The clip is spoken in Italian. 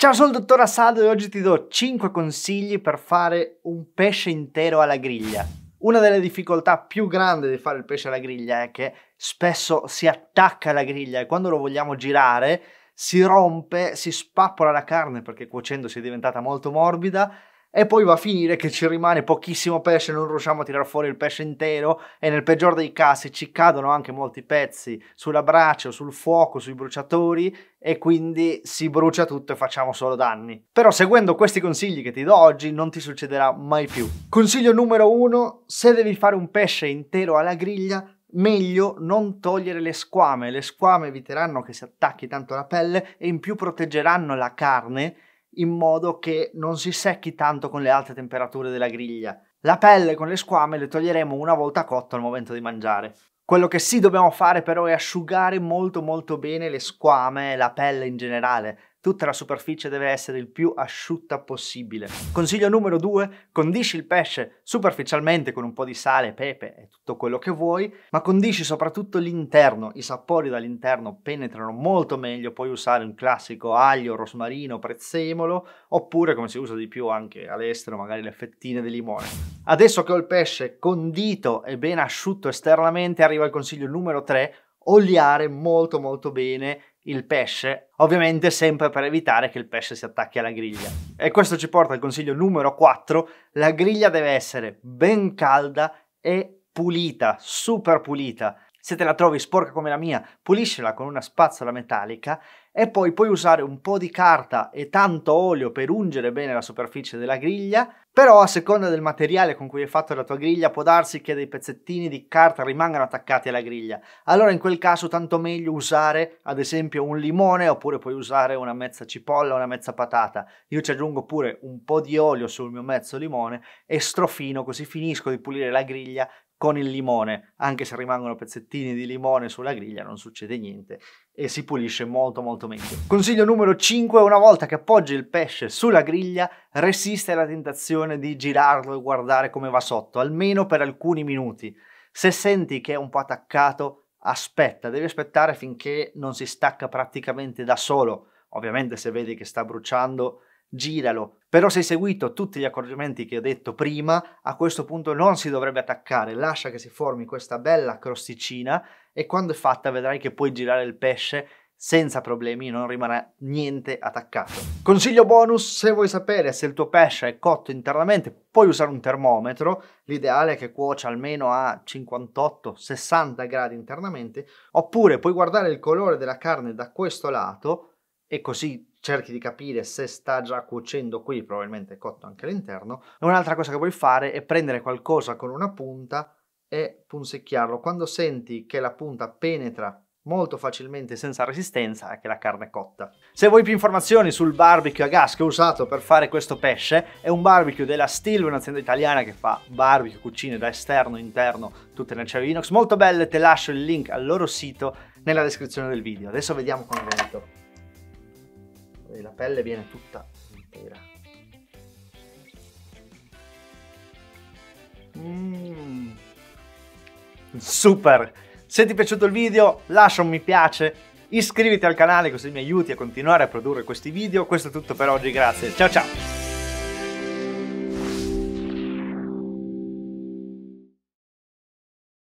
Ciao, sono il dottor Assado e oggi ti do 5 consigli per fare un pesce intero alla griglia. Una delle difficoltà più grandi di fare il pesce alla griglia è che spesso si attacca alla griglia e quando lo vogliamo girare si rompe, si spappola la carne perché cuocendosi è diventata molto morbida e poi va a finire che ci rimane pochissimo pesce, non riusciamo a tirare fuori il pesce intero e nel peggior dei casi ci cadono anche molti pezzi sulla braccia, sul fuoco, sui bruciatori e quindi si brucia tutto e facciamo solo danni. Però seguendo questi consigli che ti do oggi non ti succederà mai più. Consiglio numero uno, se devi fare un pesce intero alla griglia, meglio non togliere le squame, le squame eviteranno che si attacchi tanto la pelle e in più proteggeranno la carne in modo che non si secchi tanto con le alte temperature della griglia. La pelle con le squame le toglieremo una volta cotto al momento di mangiare. Quello che sì dobbiamo fare però è asciugare molto molto bene le squame e la pelle in generale, Tutta la superficie deve essere il più asciutta possibile. Consiglio numero 2, condisci il pesce superficialmente con un po' di sale, pepe e tutto quello che vuoi, ma condisci soprattutto l'interno, i sapori dall'interno penetrano molto meglio, puoi usare un classico aglio, rosmarino, prezzemolo, oppure come si usa di più anche all'estero, magari le fettine di limone. Adesso che ho il pesce condito e ben asciutto esternamente, arriva il consiglio numero 3, oliare molto molto bene il pesce, ovviamente sempre per evitare che il pesce si attacchi alla griglia. E questo ci porta al consiglio numero 4, la griglia deve essere ben calda e pulita, super pulita se te la trovi sporca come la mia, puliscila con una spazzola metallica e poi puoi usare un po' di carta e tanto olio per ungere bene la superficie della griglia, però a seconda del materiale con cui è fatta la tua griglia può darsi che dei pezzettini di carta rimangano attaccati alla griglia. Allora in quel caso tanto meglio usare ad esempio un limone oppure puoi usare una mezza cipolla, o una mezza patata. Io ci aggiungo pure un po' di olio sul mio mezzo limone e strofino così finisco di pulire la griglia con il limone, anche se rimangono pezzettini di limone sulla griglia non succede niente e si pulisce molto molto meglio. Consiglio numero 5, una volta che appoggi il pesce sulla griglia resiste alla tentazione di girarlo e guardare come va sotto, almeno per alcuni minuti. Se senti che è un po' attaccato, aspetta, devi aspettare finché non si stacca praticamente da solo. Ovviamente se vedi che sta bruciando giralo. Però se hai seguito tutti gli accorgimenti che ho detto prima, a questo punto non si dovrebbe attaccare, lascia che si formi questa bella crosticina e quando è fatta vedrai che puoi girare il pesce senza problemi, non rimarrà niente attaccato. Consiglio bonus, se vuoi sapere se il tuo pesce è cotto internamente, puoi usare un termometro, l'ideale è che cuocia almeno a 58-60 gradi internamente, oppure puoi guardare il colore della carne da questo lato e così cerchi di capire se sta già cuocendo qui, probabilmente è cotto anche all'interno. Un'altra cosa che puoi fare è prendere qualcosa con una punta e punzecchiarlo. Quando senti che la punta penetra molto facilmente senza resistenza è che la carne è cotta. Se vuoi più informazioni sul barbecue a gas che ho usato per fare questo pesce, è un barbecue della Steel, un'azienda italiana che fa barbecue, cucine da esterno, interno, tutte nel cielo inox, molto belle, te lascio il link al loro sito nella descrizione del video. Adesso vediamo come è venuto e la pelle viene tutta intera. Mm. Super! Se ti è piaciuto il video lascia un mi piace, iscriviti al canale così mi aiuti a continuare a produrre questi video. Questo è tutto per oggi, grazie, ciao ciao!